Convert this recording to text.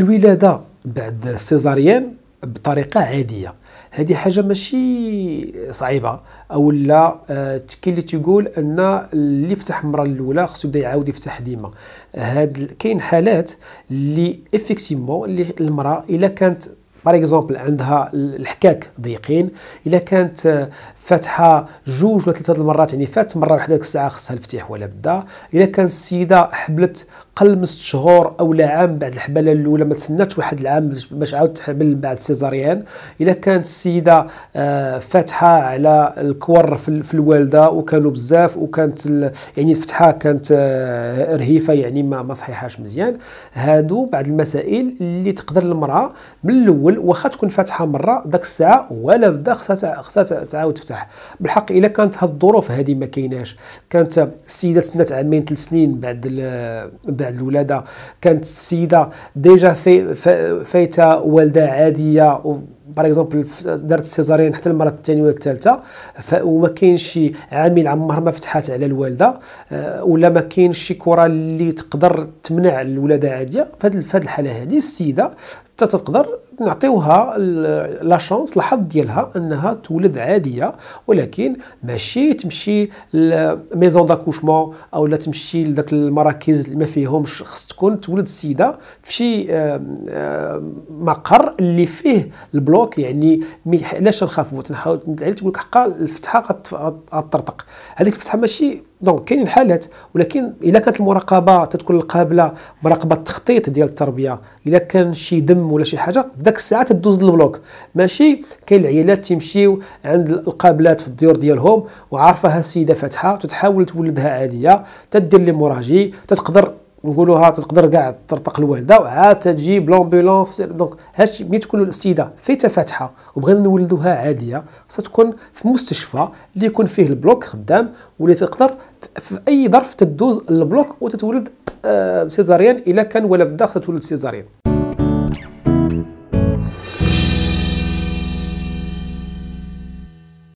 الولاده بعد السيزاريان بطريقه عاديه هذه حاجه ماشي صعيبه او لا آه، كاين اللي تيقول ان اللي فتح المره الاولى خصو يبدا يعاود يفتح ديما هاد كاين حالات اللي افيكتيمون اللي المراه الا كانت باغ اكزومبل عندها الحكاك ضيقين الا كانت آه، فاتحه جوج ولا ثلاثه المرات يعني فات مره واحده ديك الساعه خصها الفتيح ولا بدا الا كانت السيده حبلت قل من ست شهور او عام بعد الحبله الاولى ما تسناتش واحد العام باش عاود تحبل بعد سيزاريان الا كانت السيده آه، فاتحه على الكور في الوالده وكانوا بزاف وكانت يعني الفتحه كانت آه، رهيفه يعني ما صحيحاش مزيان هادو بعض المسائل اللي تقدر المراه من الاول الاول واخا تكون فاتحه مره داك الساعه ولا بدا خصها تعاود تفتح بالحق الا كانت هاد الظروف هذه ما كايناش كانت السيده تسنات عامين ثلاث سنين بعد بعد الولاده كانت السيده ديجا في فايته والده عاديه باغ اكزومبل دارت السيزارين حتى المره الثانيه والثالثه وما كاينش شي عامل عمر ما فتحات على الوالده آه، ولا ما كاينش شي كره اللي تقدر تمنع الولاده عاديه فهاد الحاله هذه السيده حتى تقدر نعطيوها لا شونس الحظ ديالها انها تولد عاديه ولكن ماشي تمشي لميزون داكوشمون او لا تمشي لذاك المراكز اللي ما فيهمش خص تكون تولد السيده في شي مقر اللي فيه البلوك بلوك يعني علاش نخافوا تنحاول تقول لك حقا الفتحه غتطرطق هذيك الفتحه ماشي دونك كاينين حالات ولكن الا كانت المراقبه تتكون القابله مراقبه التخطيط ديال التربيه الا كان شي دم ولا شي حاجه في ذاك الساعه تدوز للبلوك ماشي كاين العيالات تيمشيو عند القابلات في الديور ديالهم وعارفه السيده فاتحه تتحاول تولدها عاديه تدير لي مراجي تتقدر نقولوا ها تقدر كاع ترتق الوالده وعاد تجيب لومبولونس دونك هادشي ملي تكون السيده فيتها فاتحه وبغينا نولدوها عاديه تكون في مستشفى اللي يكون فيه البلوك خدام واللي تقدر في اي ظرف تدوز البلوك وتتولد آه، سيزاريان الا كان ولا بدا تتولد سيزاريان